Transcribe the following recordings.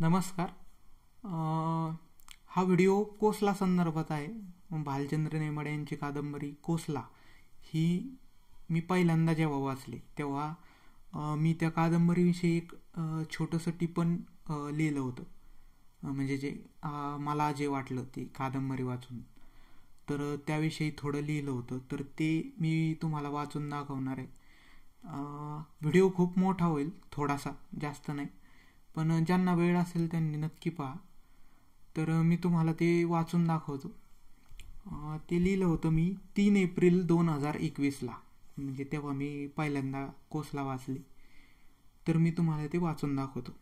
नमस्कार हा व्हिडिओ कोसला संदर्भात आहे भालचंद्र नेमाडे यांची कादंबरी कोसला ही मी पहिल्यांदा जेव्हा वाचली तेव्हा मी त्या कादंबरीविषयी एक छोटंसं टिपण लिहिलं होतं म्हणजे जे मला जे वाटलं ते कादंबरी वाचून तर त्याविषयी थोडं लिहिलं होतं तर ते मी तुम्हाला वाचून दाखवणार आहे व्हिडिओ खूप मोठा होईल थोडासा जास्त नाही पण ज्यांना वेळ असेल त्यांनी नक्की पहा तर मी तुम्हाला ते वाचून दाखवतो ते लिहिलं होतं मी तीन एप्रिल दोन हजार एकवीसला म्हणजे तेव्हा मी पहिल्यांदा कोसला वाचली तर मी तुम्हाला ते वाचून दाखवतो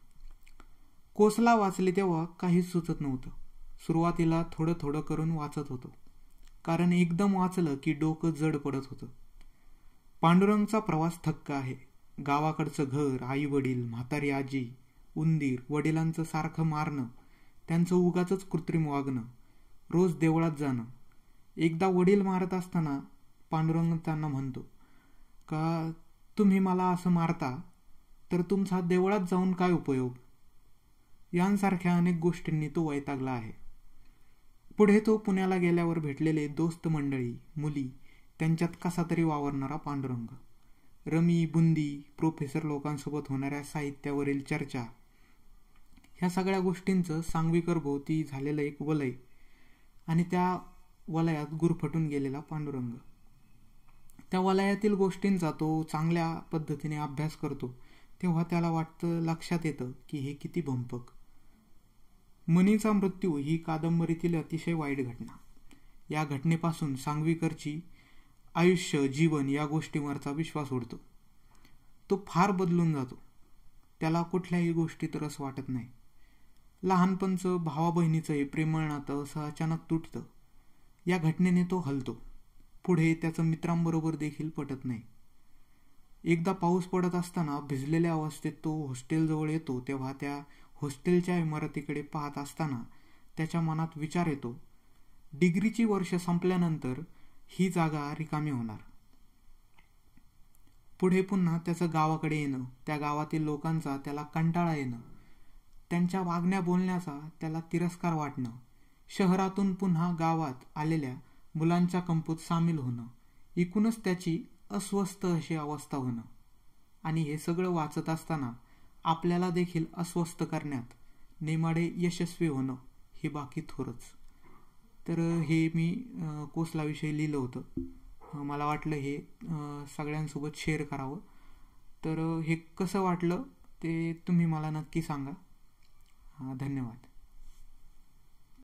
कोसला वाचले तेव्हा काहीच सुचत नव्हतं सुरुवातीला थोडं थोडं करून वाचत होतो कारण एकदम वाचलं की डोकं जड पडत होतं पांडुरंगचा प्रवास थक्क आहे गावाकडचं घर आई वडील म्हातारी आजी उंदीर वडिलांचं सारखं मारणं त्यांचं उगाच कृत्रिम वागणं रोज देवळात जाणं एकदा वडील मारत असताना पांडुरंग त्यांना म्हणतो का तुम्ही मला असं मारता तर तुमचा देवळात जाऊन काय उपयोग यांसारख्या अनेक गोष्टींनी तो वैतागला आहे पुढे तो पुण्याला गेल्यावर भेटलेले दोस्त मंडळी मुली त्यांच्यात कसा तरी वावरणारा पांडुरंग रमी बुंदी प्रोफेसर लोकांसोबत होणाऱ्या साहित्यावरील चर्चा ह्या सगळ्या गोष्टींचं सांगवीकर भोवती झालेलं एक वलय आणि त्या वलयात गुरफटून गेलेला पांडुरंग त्या वलयातील गोष्टींचा तो चांगल्या पद्धतीने अभ्यास करतो तेव्हा त्याला वाटतं लक्षात येतं की हे किती भंपक मनीचा मृत्यू ही कादंबरीतील अतिशय वाईट घटना या घटनेपासून सांगवीकरची आयुष्य जीवन या गोष्टींवरचा विश्वास उडतो तो फार बदलून जातो त्याला कुठल्याही गोष्टीत रस वाटत नाही लहानपणचं भावा बहिणीचं हे प्रेमळ नातं असं अचानक तुटतं या घटनेने तो हलतो पुढे त्याचं मित्रांबरोबर देखील पटत नाही एकदा पाऊस पडत असताना भिजलेल्या अवस्थेत तो जवळ येतो तेव्हा त्या हॉस्टेलच्या इमारतीकडे पाहत असताना त्याच्या मनात विचार येतो डिग्रीची वर्ष संपल्यानंतर ही जागा रिकामी होणार पुढे पुन्हा त्याचं गावाकडे येणं त्या गावातील लोकांचा त्याला कंटाळा येणं त्यांच्या वागण्या बोलण्याचा त्याला तिरस्कार वाटणं शहरातून पुन्हा गावात आलेल्या मुलांच्या कंपूत सामील होणं एकूणच त्याची अस्वस्थ अशी अवस्था होणं आणि हे सगळं वाचत असताना आपल्याला देखील अस्वस्थ करण्यात नेमाडे यशस्वी होणं हे बाकी थोरच तर हे मी कोसलाविषयी लिहिलं होतं मला वाटलं हे सगळ्यांसोबत शेअर करावं तर हे कसं वाटलं ते तुम्ही मला नक्की सांगा धन्यवाद